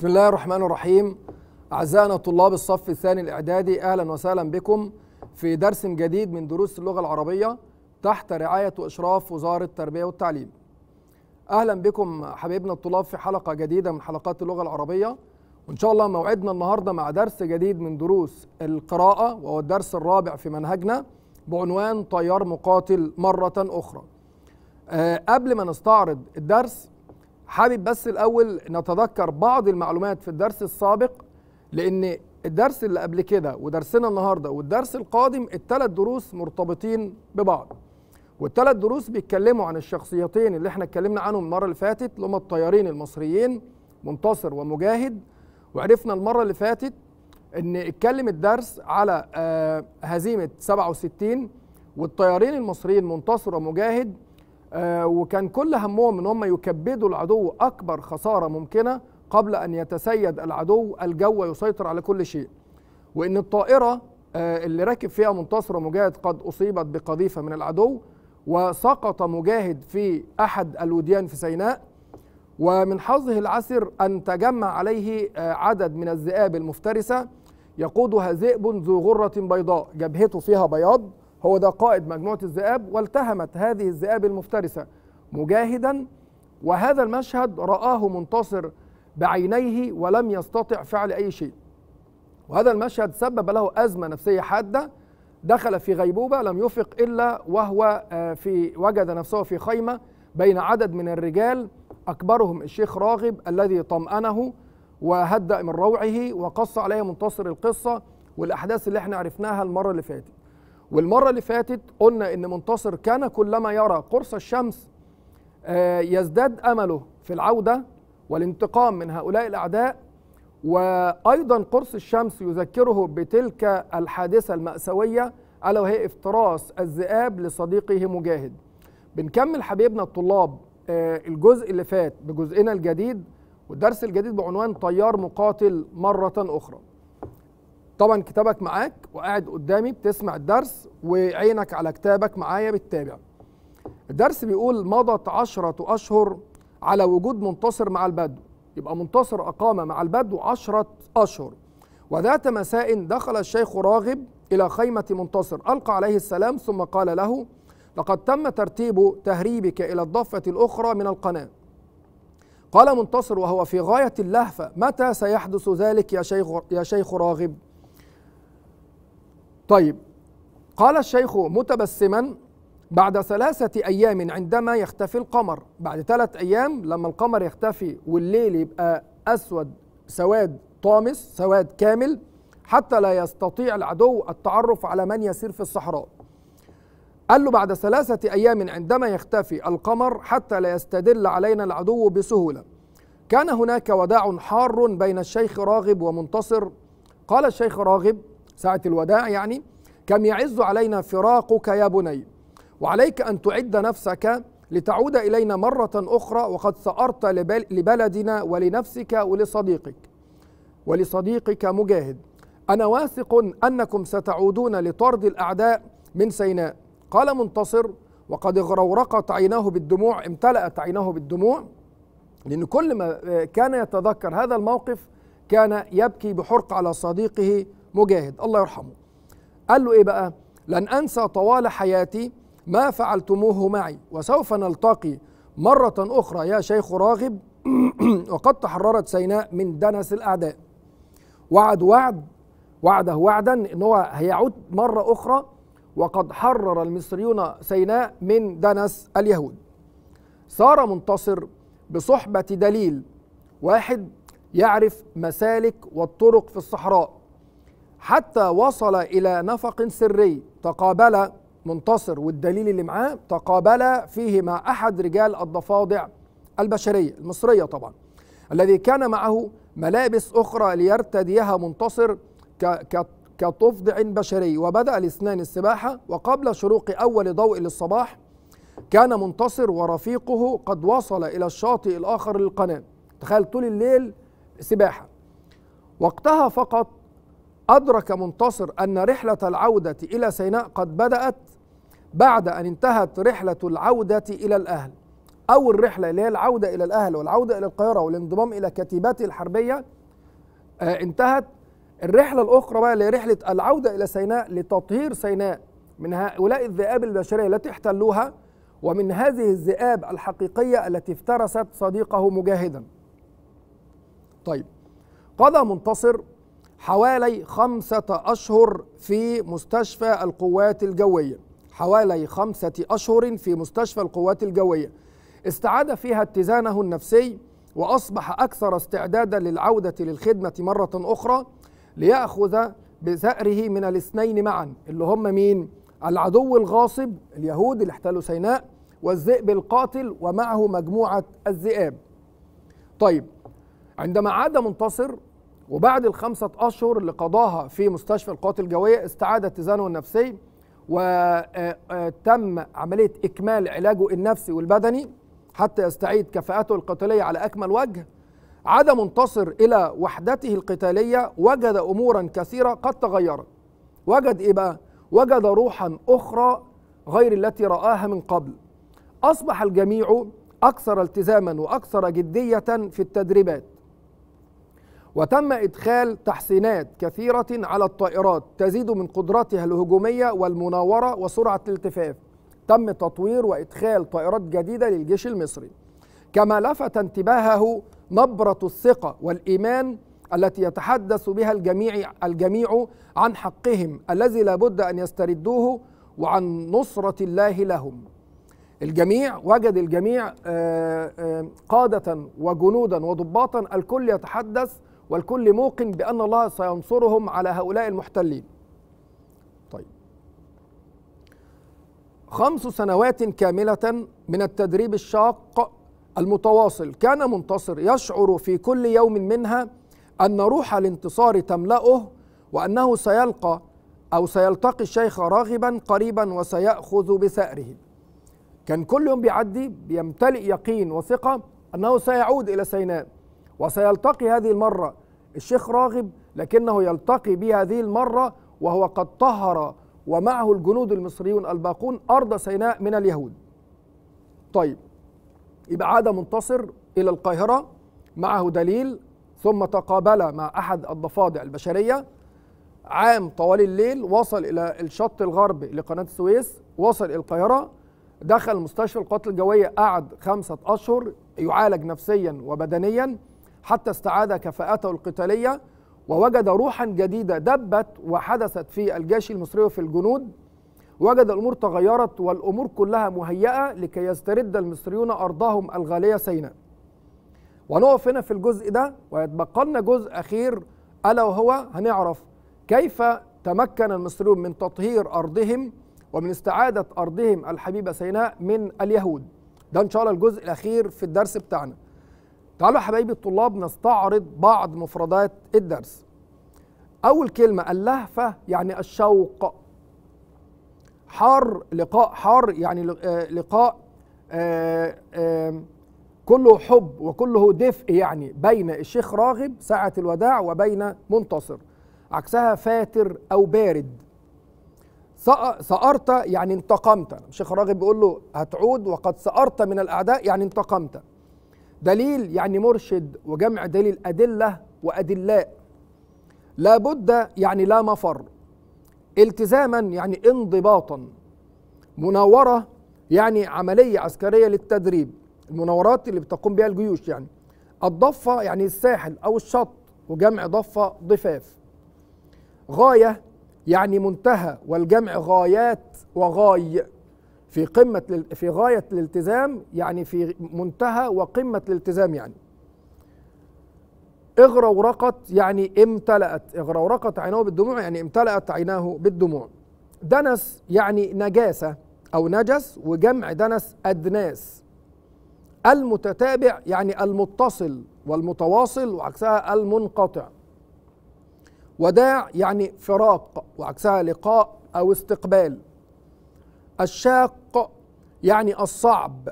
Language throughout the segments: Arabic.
بسم الله الرحمن الرحيم أعزائنا طلاب الصف الثاني الإعدادي أهلا وسهلا بكم في درس جديد من دروس اللغة العربية تحت رعاية وإشراف وزارة التربية والتعليم أهلا بكم حبيبنا الطلاب في حلقة جديدة من حلقات اللغة العربية وإن شاء الله موعدنا النهاردة مع درس جديد من دروس القراءة وهو الدرس الرابع في منهجنا بعنوان طيار مقاتل مرة أخرى أه قبل ما نستعرض الدرس حابب بس الاول نتذكر بعض المعلومات في الدرس السابق لان الدرس اللي قبل كده ودرسنا النهارده والدرس القادم الثلاث دروس مرتبطين ببعض والثلاث دروس بيتكلموا عن الشخصيتين اللي احنا اتكلمنا عنهم المره اللي فاتت اللي هم الطيارين المصريين منتصر ومجاهد وعرفنا المره اللي فاتت ان اتكلم الدرس على آه، هزيمه 67 والطيارين المصريين منتصر ومجاهد آه، وكان كل همهم ان هم يكبدوا العدو اكبر خساره ممكنه قبل ان يتسيد العدو الجو ويسيطر على كل شيء وان الطائره آه، اللي راكب فيها منتصر مجاهد قد اصيبت بقذيفه من العدو وسقط مجاهد في احد الوديان في سيناء ومن حظه العسر ان تجمع عليه آه، عدد من الذئاب المفترسه يقودها ذئب ذو غره بيضاء جبهته فيها بياض هو ده قائد مجموعة الذئاب والتهمت هذه الذئاب المفترسة مجاهدا وهذا المشهد رآه منتصر بعينيه ولم يستطع فعل أي شيء وهذا المشهد سبب له أزمة نفسية حادة دخل في غيبوبة لم يفق إلا وهو آه، في وجد نفسه في خيمة بين عدد من الرجال أكبرهم الشيخ راغب الذي طمأنه وهدأ من روعه وقص عليه منتصر القصة والأحداث اللي احنا عرفناها المرة اللي فاتت والمرة اللي فاتت قلنا إن منتصر كان كلما يرى قرص الشمس آه، يزداد أمله في العودة والانتقام من هؤلاء الأعداء وأيضا قرص الشمس يذكره بتلك الحادثة المأساوية ألا وهي افتراس الذئاب لصديقه مجاهد بنكمل حبيبنا الطلاب آه، الجزء اللي فات بجزئنا الجديد والدرس الجديد بعنوان طيار مقاتل مرة أخرى طبعا كتابك معاك وقاعد قدامي بتسمع الدرس وعينك على كتابك معايا بتتابع الدرس بيقول مضت عشرة أشهر على وجود منتصر مع البدو يبقى منتصر أقام مع البدو عشرة أشهر وذات مساء دخل الشيخ راغب إلى خيمة منتصر ألقى عليه السلام ثم قال له لقد تم ترتيب تهريبك إلى الضفة الأخرى من القناة قال منتصر وهو في غاية اللهفة متى سيحدث ذلك يا شيخ, يا شيخ راغب؟ طيب قال الشيخ متبسما بعد ثلاثة أيام عندما يختفي القمر بعد ثلاث أيام لما القمر يختفي والليل يبقى أسود سواد طامس سواد كامل حتى لا يستطيع العدو التعرف على من يسير في الصحراء قال له بعد ثلاثة أيام عندما يختفي القمر حتى لا يستدل علينا العدو بسهولة كان هناك وداع حار بين الشيخ راغب ومنتصر قال الشيخ راغب ساعة الوداع يعني كم يعز علينا فراقك يا بني وعليك أن تعد نفسك لتعود إلينا مرة أخرى وقد سأرت لبلدنا ولنفسك ولصديقك ولصديقك مجاهد أنا واثق أنكم ستعودون لطرد الأعداء من سيناء قال منتصر وقد اغرورقت عيناه بالدموع امتلأت عيناه بالدموع لأن كل ما آه، كان يتذكر هذا الموقف كان يبكي بحرق على صديقه مجاهد الله يرحمه قال له ايه بقى لن انسى طوال حياتي ما فعلتموه معي وسوف نلتقي مرة أخرى يا شيخ راغب وقد تحررت سيناء من دنس الأعداء وعد وعد وعده وعدا ان هو هيعود مره اخرى وقد حرر المصريون سيناء من دنس اليهود صار منتصر بصحبه دليل واحد يعرف مسالك والطرق في الصحراء حتى وصل إلى نفق سري تقابل منتصر والدليل اللي معاه تقابل مع أحد رجال الضفادع البشرية المصرية طبعا الذي كان معه ملابس أخرى ليرتديها منتصر كتفضع بشري وبدأ الاثنان السباحة وقبل شروق أول ضوء للصباح كان منتصر ورفيقه قد وصل إلى الشاطئ الآخر للقناة تخيل طول الليل سباحة وقتها فقط أدرك منتصر أن رحلة العودة إلى سيناء قد بدأت بعد أن انتهت رحلة العودة إلى الأهل أو الرحلة اللي هي العودة إلى الأهل والعودة إلى القاهرة والانضمام إلى كتيبات الحربية آه انتهت الرحلة الأخرى بقى اللي هي رحلة العودة إلى سيناء لتطهير سيناء من هؤلاء الذئاب البشرية التي احتلوها ومن هذه الذئاب الحقيقية التي افترست صديقه مجاهدا طيب قضى منتصر حوالي خمسة أشهر في مستشفى القوات الجوية حوالي خمسة أشهر في مستشفى القوات الجوية استعاد فيها اتزانه النفسي وأصبح أكثر استعدادا للعودة للخدمة مرة أخرى ليأخذ بثأره من الاثنين معا اللي هم مين؟ العدو الغاصب اليهود اللي احتلوا سيناء والذئب القاتل ومعه مجموعة الذئاب طيب عندما عاد منتصر وبعد الخمسة أشهر اللي قضاها في مستشفى القوات الجوية استعاد اتزانه النفسي وتم آه، آه، عملية إكمال علاجه النفسي والبدني حتى يستعيد كفاءته القتالية على أكمل وجه عاد منتصر إلى وحدته القتالية وجد أمورا كثيرة قد تغيرت وجد إيه بقى؟ وجد روحا أخرى غير التي رآها من قبل أصبح الجميع أكثر التزاما وأكثر جدية في التدريبات وتم إدخال تحسينات كثيرة على الطائرات تزيد من قدراتها الهجومية والمناورة وسرعة الالتفاف تم تطوير وإدخال طائرات جديدة للجيش المصري كما لفت انتباهه نبرة الثقة والإيمان التي يتحدث بها الجميع, الجميع عن حقهم الذي لابد أن يستردوه وعن نصرة الله لهم الجميع وجد الجميع آه، آه، قادة وجنودا وضباطا الكل يتحدث والكل موقن بأن الله سينصرهم على هؤلاء المحتلين طيب خمس سنوات كاملة من التدريب الشاق المتواصل كان منتصر يشعر في كل يوم منها أن روح الانتصار تملأه وأنه سيلقى أو سيلتقي الشيخ راغبا قريبا وسيأخذ بثأره كان كل يوم بيعدي بيمتلئ يقين وثقة أنه سيعود إلى سيناء وسيلتقي هذه المرة الشيخ راغب لكنه يلتقي به هذه المرة وهو قد طهر ومعه الجنود المصريون الباقون أرض سيناء من اليهود طيب يبقى عاد منتصر إلى القاهرة معه دليل ثم تقابل مع أحد الضفادع البشرية عام طوال الليل وصل إلى الشط الغربي لقناة السويس وصل إلى القاهرة دخل مستشفى القوات الجوية قعد خمسة أشهر يعالج نفسيا وبدنيا حتى استعاد كفاءته القتالية ووجد روحا جديدة دبت وحدثت في الجيش المصري وفي الجنود وجد الأمور تغيرت والأمور كلها مهيئة لكي يسترد المصريون أرضهم الغالية سيناء ونقف هنا في الجزء ده ويتبقى لنا جزء أخير ألا وهو هنعرف كيف تمكن المصريون من تطهير أرضهم ومن استعادة أرضهم الحبيبة سيناء من اليهود ده إن شاء الله الجزء الأخير في الدرس بتاعنا تعالوا حبايبي الطلاب نستعرض بعض مفردات الدرس أول كلمة اللهفة يعني الشوق حار لقاء حار يعني آه، لقاء آآ آه، آآ آه، كله حب وكله دفء يعني بين الشيخ راغب ساعة الوداع وبين منتصر عكسها فاتر أو بارد سأرت يعني انتقمت الشيخ راغب بيقول له هتعود وقد سأرت من الأعداء يعني انتقمت دليل يعني مرشد وجمع دليل أدلة وأدلاء لابد يعني لا مفر التزاما يعني انضباطا مناورة يعني عملية عسكرية للتدريب المناورات اللي بتقوم بها الجيوش يعني الضفة يعني الساحل أو الشط وجمع ضفة ضفاف غاية يعني منتهى والجمع غايات وغاي في قمة في غاية الالتزام يعني في منتهى وقمة الالتزام يعني اغرورقت يعني امتلأت اغرورقت عيناه بالدموع يعني امتلأت عيناه بالدموع دنس يعني نجاسة أو نجس وجمع دنس أدناس المتتابع يعني المتصل والمتواصل وعكسها المنقطع وداع يعني فراق وعكسها لقاء أو استقبال الشاق يعني الصعب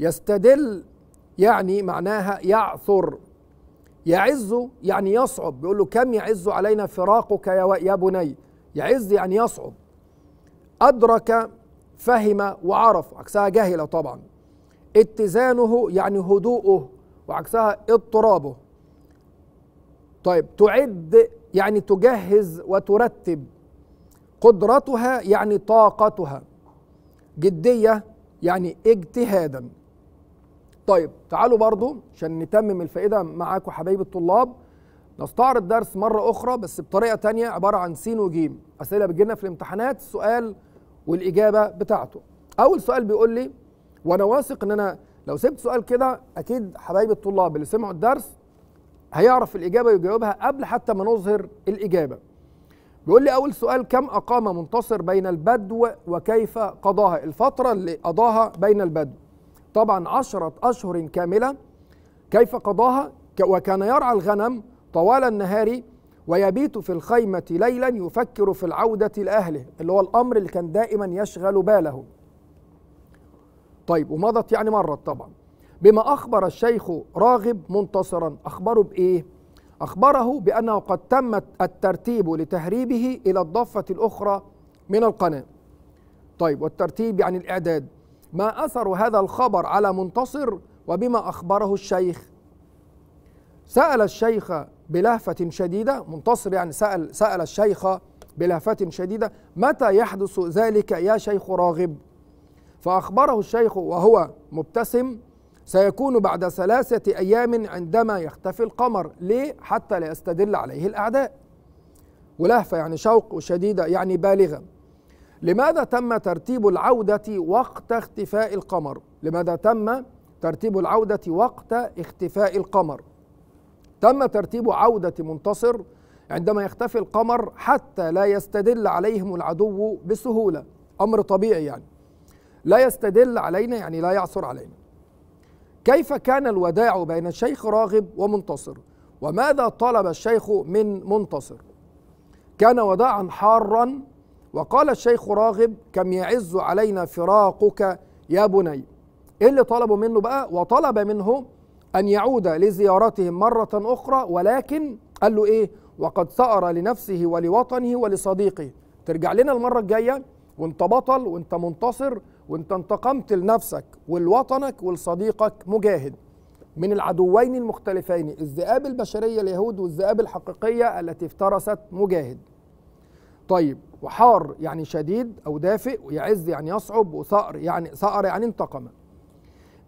يستدل يعني معناها يعثر يعز يعني يصعب بيقول له كم يعز علينا فراقك يا, يا بني يعز يعني يصعب أدرك فهم وعرف عكسها جهل طبعا اتزانه يعني هدوءه وعكسها اضطرابه طيب تعد يعني تجهز وترتب قدرتها يعني طاقتها جديه يعني اجتهادا طيب تعالوا برضو عشان نتمم الفائده معاكم حبايب الطلاب نستعرض درس مره اخرى بس بطريقه تانية عباره عن س وج اسئله بتجينا في الامتحانات السؤال والاجابه بتاعته اول سؤال بيقول لي وانا واثق ان انا لو سبت سؤال كده اكيد حبايب الطلاب اللي سمعوا الدرس هيعرف الاجابه ويجاوبها قبل حتى ما نظهر الاجابه بيقول لي اول سؤال كم اقام منتصر بين البدو وكيف قضاها الفتره اللي قضاها بين البدو طبعا عشرة أشهر كاملة كيف قضاها وكان يرعى الغنم طوال النهار ويبيت في الخيمة ليلا يفكر في العودة لأهله اللي هو الأمر اللي كان دائما يشغل باله طيب ومضت يعني مرت طبعا بما أخبر الشيخ راغب منتصرا أخبره بإيه أخبره بأنه قد تم الترتيب لتهريبه إلى الضفة الأخرى من القناة طيب والترتيب يعني الإعداد ما أثر هذا الخبر على منتصر وبما أخبره الشيخ سأل الشيخ بلهفة شديدة منتصر يعني سأل, سأل الشيخ بلهفة شديدة متى يحدث ذلك يا شيخ راغب فأخبره الشيخ وهو مبتسم سيكون بعد ثلاثة أيام عندما يختفي القمر ليه؟ حتى لا يستدل عليه الأعداء ولهفة يعني شوق وشديدة يعني بالغة لماذا تم ترتيب العودة وقت اختفاء القمر؟ لماذا تم ترتيب العودة وقت اختفاء القمر؟ تم ترتيب عودة منتصر عندما يختفي القمر حتى لا يستدل عليهم العدو بسهولة أمر طبيعي يعني لا يستدل علينا يعني لا يعثر علينا كيف كان الوداع بين الشيخ راغب ومنتصر وماذا طلب الشيخ من منتصر كان وداعا حارا وقال الشيخ راغب كم يعز علينا فراقك يا بني ايه اللي طلبوا منه بقى وطلب منه ان يعود لزيارتهم مره اخرى ولكن قال له ايه وقد ثأر لنفسه ولوطنه ولصديقه ترجع لنا المره الجايه وانت بطل وانت منتصر وانت انتقمت لنفسك ولوطنك ولصديقك مجاهد من العدوين المختلفين الذئاب البشريه اليهود والذئاب الحقيقيه التي افترست مجاهد طيب وحار يعني شديد او دافئ ويعز يعني يصعب وثأر يعني ثأر يعني انتقم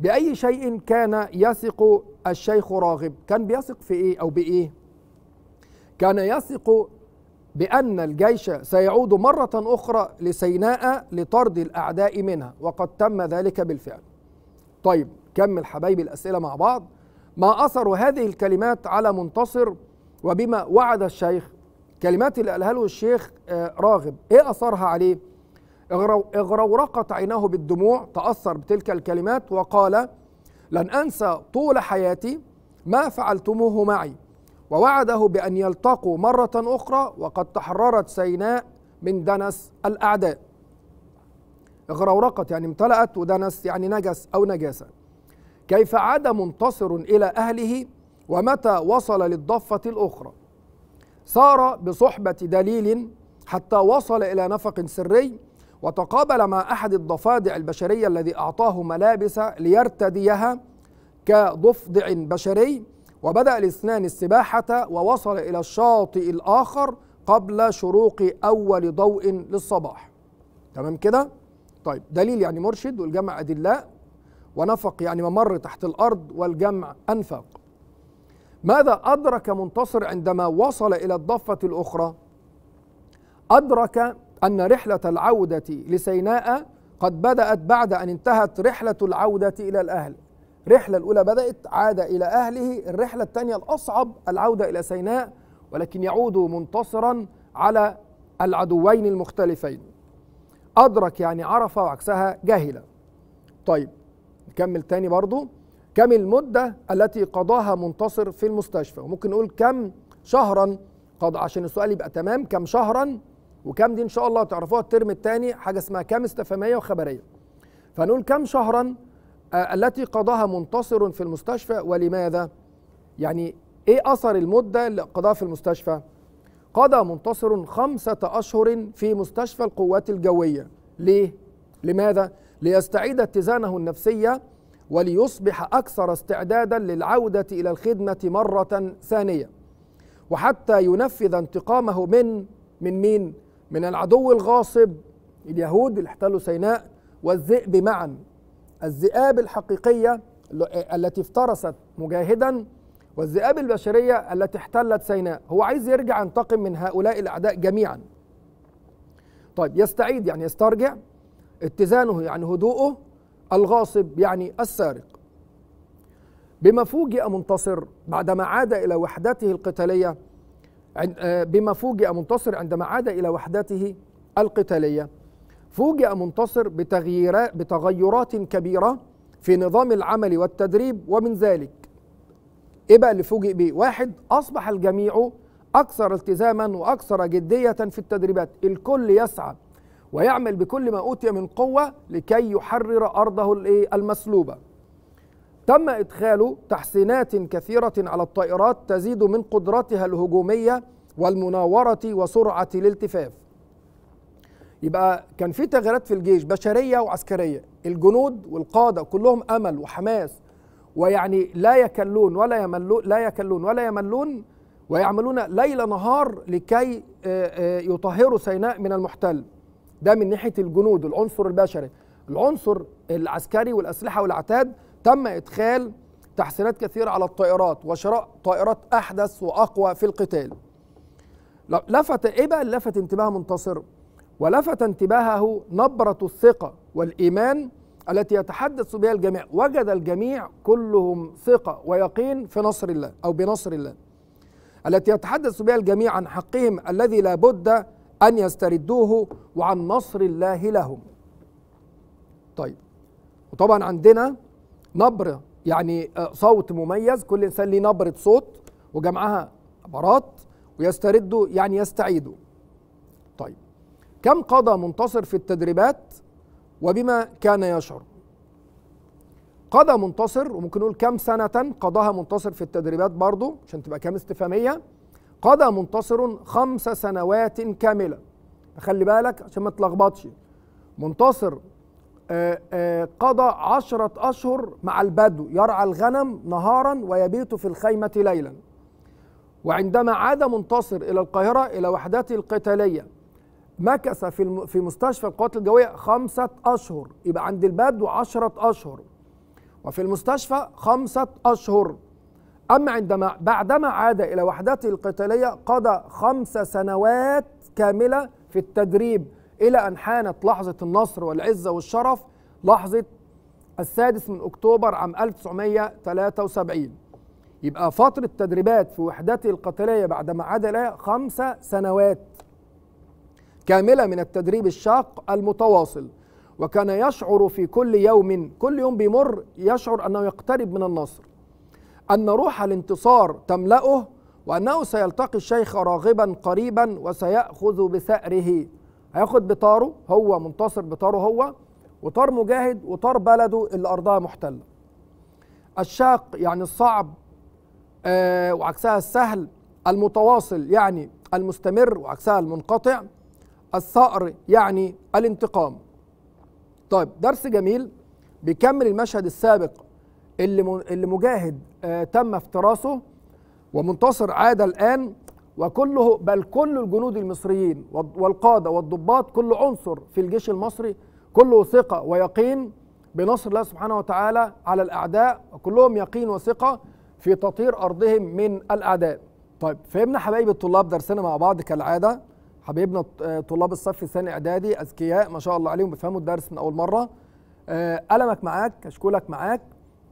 بأي شيء كان يثق الشيخ راغب كان بيثق في إيه أو بإيه كان يثق بأن الجيش سيعود مرة أخرى لسيناء لطرد الأعداء منها وقد تم ذلك بالفعل طيب كمل حبايبي الأسئلة مع بعض ما أثر هذه الكلمات على منتصر وبما وعد الشيخ كلمات اللي قالها له الشيخ آه، راغب إيه أثرها عليه اغرورقت عيناه بالدموع تأثر بتلك الكلمات وقال لن أنسى طول حياتي ما فعلتموه معي ووعده بأن يلتقوا مرة أخرى وقد تحررت سيناء من دنس الأعداء اغرورقت يعني امتلأت ودنس يعني نجس أو نجاسة كيف عاد منتصر إلى أهله ومتى وصل للضفة الأخرى سار بصحبة دليل حتى وصل إلى نفق سري وتقابل مع أحد الضفادع البشرية الذي أعطاه ملابس ليرتديها كضفدع بشري وبدأ الاثنان السباحة ووصل إلى الشاطئ الآخر قبل شروق أول ضوء للصباح تمام كده؟ طيب دليل يعني مرشد والجمع أدلاء ونفق يعني ممر تحت الأرض والجمع أنفق ماذا أدرك منتصر عندما وصل إلى الضفة الأخرى؟ أدرك أن رحلة العودة لسيناء قد بدأت بعد أن انتهت رحلة العودة إلى الأهل الرحلة الأولى بدأت عاد إلى أهله الرحلة الثانية الأصعب العودة إلى سيناء ولكن يعود منتصرا على العدوين المختلفين أدرك يعني عرف وعكسها جاهلة طيب نكمل تاني برضو كم المدة التي قضاها منتصر في المستشفى وممكن نقول كم شهرا قضى عشان السؤال يبقى تمام كم شهرا وكم دي ان شاء الله تعرفوها الترم الثاني حاجه اسمها كم استفهاميه وخبريه فنقول كم شهرا آه، التي قضاها منتصر في المستشفى ولماذا؟ يعني ايه اثر المده اللي قضاها في المستشفى؟ قضى منتصر خمسه اشهر في مستشفى القوات الجويه، ليه؟ لماذا؟ ليستعيد اتزانه النفسيه وليصبح اكثر استعدادا للعوده الى الخدمه مره ثانيه. وحتى ينفذ انتقامه من من مين؟ من العدو الغاصب اليهود اللي احتلوا سيناء والذئب معا الذئاب الحقيقية التي افترست مجاهدا والذئاب البشرية التي احتلت سيناء هو عايز يرجع ينتقم من هؤلاء الأعداء جميعا طيب يستعيد يعني يسترجع اتزانه يعني هدوءه الغاصب يعني السارق بما فوجئ منتصر بعدما عاد إلى وحدته القتالية آه، بما فوجئ منتصر عندما عاد إلى وحدته القتالية فوجئ منتصر بتغييرات بتغيرات كبيره في نظام العمل والتدريب ومن ذلك ايه بقى اللي فوجئ بيه واحد اصبح الجميع اكثر التزاما واكثر جديه في التدريبات الكل يسعى ويعمل بكل ما اوتي من قوه لكي يحرر ارضه إيه، المسلوبه تم ادخال تحسينات كثيره على الطائرات تزيد من قدرتها الهجوميه والمناوره وسرعه الالتفاف يبقى كان في تغييرات في الجيش بشريه وعسكريه الجنود والقاده كلهم امل وحماس ويعني لا يكلون ولا يملون لا يكلون ولا يملون ويعملون ليل نهار لكي آه، آه، يطهروا سيناء من المحتل ده من ناحيه الجنود العنصر البشري العنصر العسكري والاسلحه والعتاد تم ادخال تحسينات كثيره على الطائرات وشراء طائرات احدث واقوى في القتال لفت ايه بقى اللي لفت انتباه منتصر ولفت انتباهه نبرة الثقة والإيمان التي يتحدث بها الجميع وجد الجميع كلهم ثقة ويقين في نصر الله أو بنصر الله التي يتحدث بها الجميع عن حقهم الذي لا بد أن يستردوه وعن نصر الله لهم طيب وطبعا عندنا نبرة يعني آه، صوت مميز كل إنسان ليه نبرة صوت وجمعها عبارات ويستردوا يعني يستعيدوا كم قضى منتصر في التدريبات وبما كان يشعر قضى منتصر وممكن نقول كم سنة قضاها منتصر في التدريبات برضو عشان تبقى كام استفهامية قضى منتصر خمس سنوات كاملة خلي بالك عشان ما تلخبطش منتصر آه، آه، قضى عشرة أشهر مع البدو يرعى الغنم نهارا ويبيت في الخيمة ليلا وعندما عاد منتصر إلى القاهرة إلى وحدته القتالية مكث في في مستشفى القوات الجويه خمسه اشهر يبقى عند البدو 10 اشهر وفي المستشفى خمسه اشهر اما عندما بعدما عاد الى وحدته القتاليه قضى خمس سنوات كامله في التدريب الى ان حانت لحظه النصر والعزه والشرف لحظه السادس من اكتوبر عام 1973 يبقى فتره تدريبات في وحدته القتاليه بعدما عاد اليها خمس سنوات كاملة من التدريب الشاق المتواصل وكان يشعر في كل يوم كل يوم بيمر يشعر أنه يقترب من النصر أن روح الانتصار تملأه وأنه سيلتقي الشيخ راغبا قريبا وسيأخذ بثأره هياخد بطاره هو منتصر بطاره هو وطار مجاهد وطار بلده اللي أرضها محتلة الشاق يعني الصعب آه وعكسها السهل المتواصل يعني المستمر وعكسها المنقطع الثأر يعني الانتقام طيب درس جميل بيكمل المشهد السابق اللي اللي مجاهد آه، تم افتراسه ومنتصر عاد الآن وكله بل كل الجنود المصريين والقادة والضباط كل عنصر في الجيش المصري كله ثقة ويقين بنصر الله سبحانه وتعالى على الأعداء وكلهم يقين وثقة في تطهير أرضهم من الأعداء طيب فهمنا حبايب الطلاب درسنا مع بعض كالعادة حبيبنا آه، طلاب الصف الثاني اعدادي اذكياء ما شاء الله عليهم بيفهموا الدرس من اول مره قلمك آه، معاك كشكولك معاك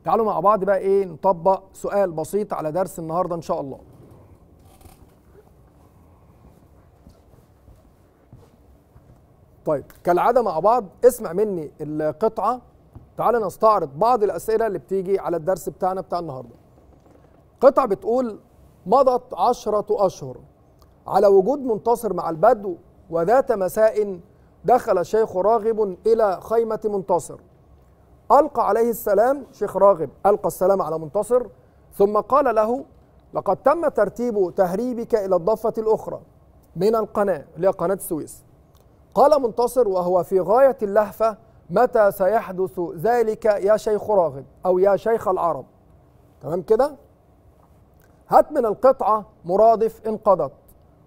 تعالوا مع بعض بقى ايه نطبق سؤال بسيط على درس النهارده ان شاء الله طيب كالعاده مع بعض اسمع مني القطعه تعال نستعرض بعض الاسئله اللي بتيجي على الدرس بتاعنا بتاع النهارده قطعه بتقول مضت عشرة اشهر على وجود منتصر مع البدو وذات مساء دخل الشيخ راغب إلى خيمة منتصر ألقى عليه السلام شيخ راغب ألقى السلام على منتصر ثم قال له لقد تم ترتيب تهريبك إلى الضفة الأخرى من القناة اللي هي قناة السويس قال منتصر وهو في غاية اللهفة متى سيحدث ذلك يا شيخ راغب أو يا شيخ العرب تمام كده هات من القطعة مرادف انقضت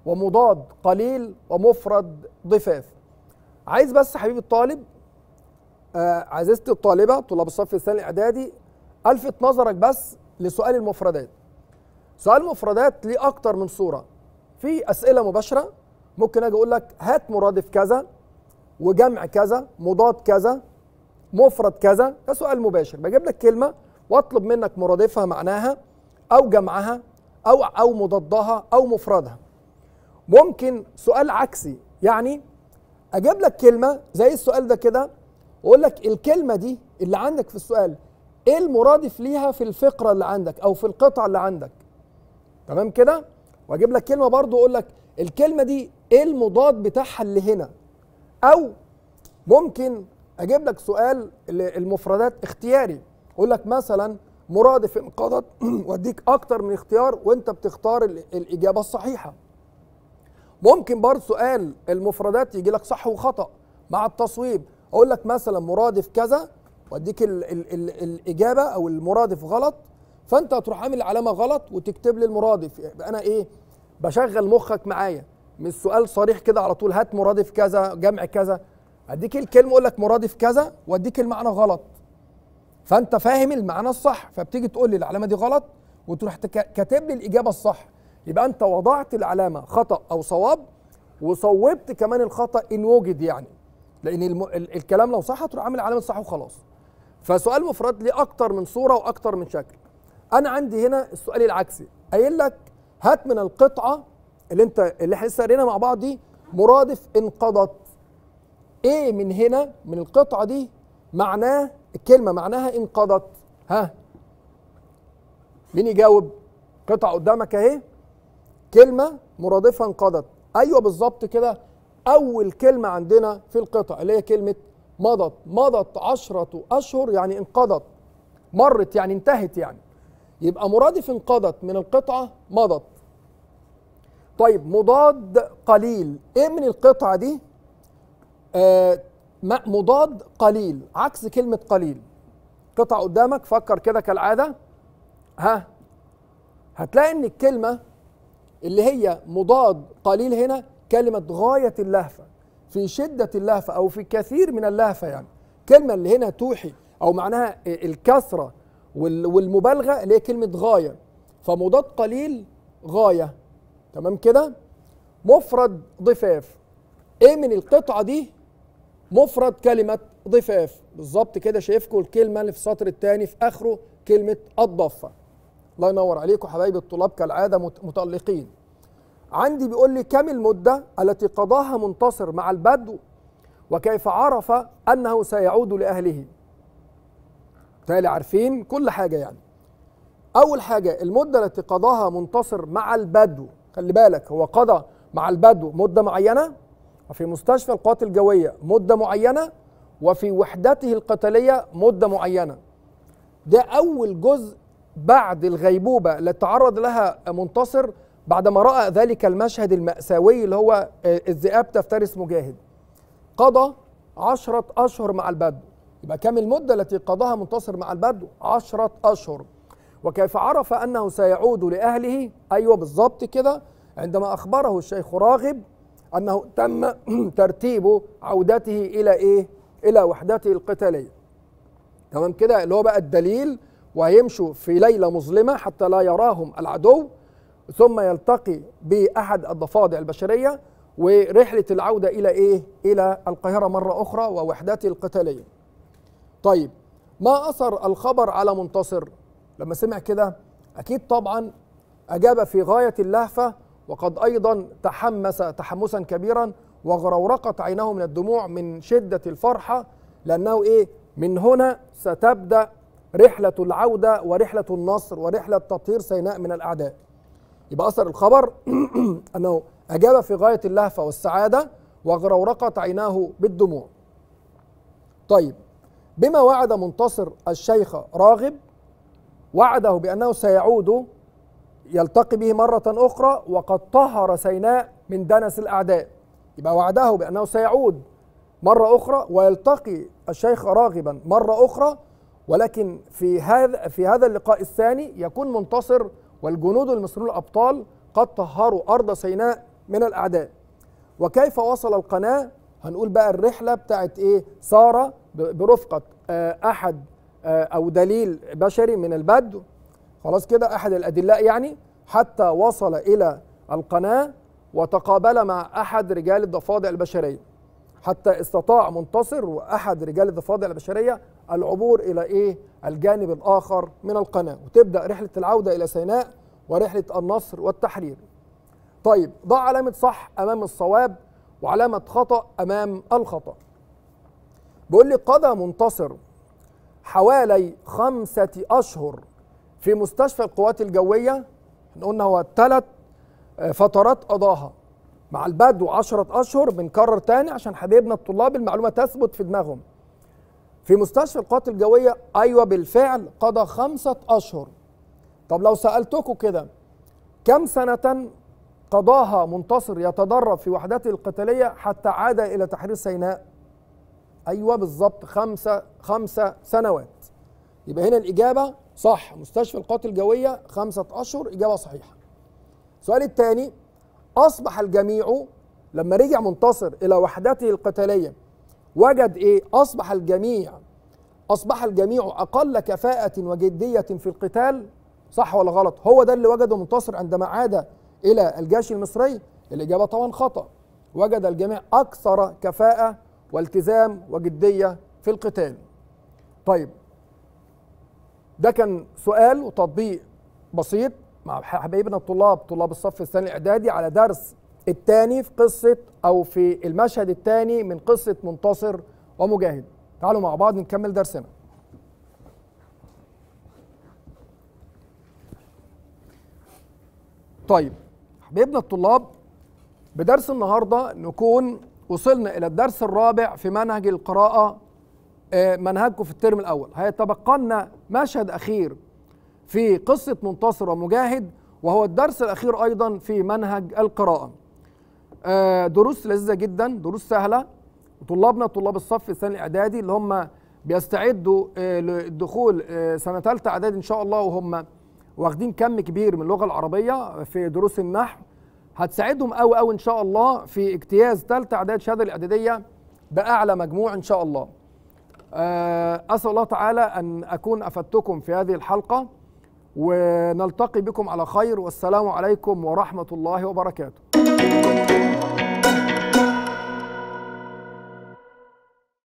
ومضاد قليل ومفرد ضفاف عايز بس حبيبي الطالب آه عزيزتي الطالبه طلاب الصف الثاني الاعدادي الفت نظرك بس لسؤال المفردات سؤال المفردات ليه اكتر من صوره في اسئله مباشره ممكن اجي اقول لك هات مرادف كذا وجمع كذا مضاد كذا مفرد كذا ده سؤال مباشر بجيب لك كلمه واطلب منك مرادفها معناها او جمعها او او مضادها او مفردها ممكن سؤال عكسي يعني اجيب لك كلمه زي السؤال ده كده واقول لك الكلمه دي اللي عندك في السؤال ايه المرادف ليها في الفقره اللي عندك او في القطعه اللي عندك تمام كده واجيب لك كلمه برضو اقول لك الكلمه دي ايه المضاد بتاعها اللي هنا او ممكن اجيب لك سؤال المفردات اختياري اقول لك مثلا مرادف انقضت واديك اكتر من اختيار وانت بتختار الاجابه الصحيحه ممكن برضه سؤال المفردات يجي لك صح وخطا مع التصويب اقول لك مثلا مرادف كذا واديك ال ال ال الاجابه او المرادف غلط فانت هتروح عامل علامه غلط وتكتب لي المرادف يبقى انا ايه بشغل مخك معايا مش سؤال صريح كده على طول هات مرادف كذا جمع كذا اديك الكلمه اقول لك مرادف كذا واديك المعنى غلط فانت فاهم المعنى الصح فبتيجي تقول لي العلامه دي غلط وتروح كاتب لي الاجابه الصح يبقى انت وضعت العلامه خطا او صواب وصوبت كمان الخطا ان وجد يعني لان الم... ال... الكلام لو صح هتروح عامل علامه صح وخلاص فسؤال مفرد ليه اكتر من صوره واكتر من شكل انا عندي هنا السؤال العكسي قايل لك هات من القطعه اللي انت اللي احنا لسه مع بعض دي مرادف انقضت ايه من هنا من القطعه دي معناه الكلمه معناها انقضت ها مين يجاوب قطعه قدامك اهي كلمه مرادفها انقضت ايوه بالظبط كده اول كلمه عندنا في القطع اللي هي كلمه مضت مضت عشرة أشهر يعني انقضت مرت يعني انتهت يعني يبقى مرادف انقضت من القطعة مضت طيب مضاد قليل ايه من القطعة دي آه مضاد قليل عكس كلمة قليل قطعة قدامك فكر كده كالعادة ها هتلاقي ان الكلمة اللي هي مضاد قليل هنا كلمة غاية اللهفة في شدة اللهفة أو في كثير من اللهفة يعني كلمة اللي هنا توحي أو معناها الكثرة والمبالغة اللي هي كلمة غاية فمضاد قليل غاية تمام كده مفرد ضفاف ايه من القطعة دي مفرد كلمة ضفاف بالظبط كده شايفكم الكلمة اللي في السطر الثاني في آخره كلمة الضفة الله ينور عليكم حبايبي الطلاب كالعادة متألقين عندي بيقول لي كم المدة التي قضاها منتصر مع البدو وكيف عرف أنه سيعود لأهله تالي عارفين كل حاجة يعني أول حاجة المدة التي قضاها منتصر مع البدو خلي بالك هو قضى مع البدو مدة معينة وفي مستشفى القوات الجوية مدة معينة وفي وحدته القتالية مدة معينة ده أول جزء بعد الغيبوبة اللي تعرض لها منتصر بعدما رأى ذلك المشهد المأساوي اللي هو آه، الذئاب تفترس مجاهد قضى عشرة أشهر مع البدو يبقى كم المدة التي قضاها منتصر مع البدو عشرة أشهر وكيف عرف أنه سيعود لأهله أيوة بالظبط كده عندما أخبره الشيخ راغب أنه تم ترتيب عودته إلى إيه؟ إلى وحدته القتالية تمام كده اللي هو بقى الدليل وهيمشوا في ليلة مظلمة حتى لا يراهم العدو ثم يلتقي باحد الضفادع البشريه ورحله العوده الى ايه؟ الى القاهره مره اخرى ووحدته القتاليه. طيب ما اثر الخبر على منتصر؟ لما سمع كده اكيد طبعا اجاب في غايه اللهفه وقد ايضا تحمس تحمسا كبيرا وغرورقت عيناه من الدموع من شده الفرحه لانه ايه؟ من هنا ستبدا رحله العوده ورحله النصر ورحله تطهير سيناء من الاعداء. يبقى أثر الخبر أنه أجاب في غاية اللهفة والسعادة وغرورقت عيناه بالدموع طيب بما وعد منتصر الشيخ راغب وعده بأنه سيعود يلتقي به مرة أخرى وقد طهر سيناء من دنس الأعداء يبقى وعده بأنه سيعود مرة أخرى ويلتقي الشيخ راغبا مرة أخرى ولكن في هذا في هذا اللقاء الثاني يكون منتصر والجنود المصريون الأبطال قد طهروا أرض سيناء من الأعداء وكيف وصل القناة هنقول بقى الرحلة بتاعت إيه سارة برفقة آه، أحد آه، أو دليل بشري من البدو خلاص كده أحد الأدلاء يعني حتى وصل إلى القناة وتقابل مع أحد رجال الضفادع البشرية حتى استطاع منتصر وأحد رجال الضفادع البشرية العبور الى ايه الجانب الاخر من القناه وتبدا رحله العوده الى سيناء ورحله النصر والتحرير طيب ضع علامه صح امام الصواب وعلامه خطا امام الخطا بيقول لي قضى منتصر حوالي خمسة أشهر في مستشفى القوات الجوية قلنا هو ثلاث آه، فترات قضاها مع البدو عشرة أشهر بنكرر تاني عشان حبيبنا الطلاب المعلومة تثبت في دماغهم في مستشفى القوات الجويه ايوه بالفعل قضى خمسه اشهر طب لو سالتكم كده كم سنه قضاها منتصر يتدرب في وحداته القتاليه حتى عاد الى تحرير سيناء ايوه بالظبط خمسه خمسه سنوات يبقى هنا الاجابه صح مستشفى القوات الجويه خمسه اشهر اجابه صحيحه السؤال الثاني اصبح الجميع لما رجع منتصر الى وحدته القتاليه وجد ايه اصبح الجميع اصبح الجميع اقل كفاءه وجديه في القتال صح ولا غلط هو ده اللي وجده منتصر عندما عاد الى الجيش المصري الاجابه طبعا خطا وجد الجميع اكثر كفاءه والتزام وجديه في القتال طيب ده كان سؤال وتطبيق بسيط مع حبايبنا الطلاب طلاب الصف الثاني الاعدادي على درس الثاني في قصه او في المشهد الثاني من قصه منتصر ومجاهد تعالوا مع بعض نكمل درسنا طيب حبيبنا الطلاب بدرس النهارده نكون وصلنا الى الدرس الرابع في منهج القراءه آه، منهجكم في الترم الاول هيتبقى لنا مشهد اخير في قصه منتصر ومجاهد وهو الدرس الاخير ايضا في منهج القراءه آه، دروس لذيذه جدا دروس سهله طلابنا طلاب الصف الثاني الاعدادي اللي هم بيستعدوا للدخول آه، آه، سنه ثالثه اعدادي ان شاء الله وهم واخدين كم كبير من اللغه العربيه في دروس النحو هتساعدهم قوي قوي ان شاء الله في اجتياز ثالثه اعداد الشهاده الاعداديه باعلى مجموع ان شاء الله اسال الله تعالى ان اكون افدتكم في هذه الحلقه ونلتقي بكم على خير والسلام عليكم ورحمه الله وبركاته thank you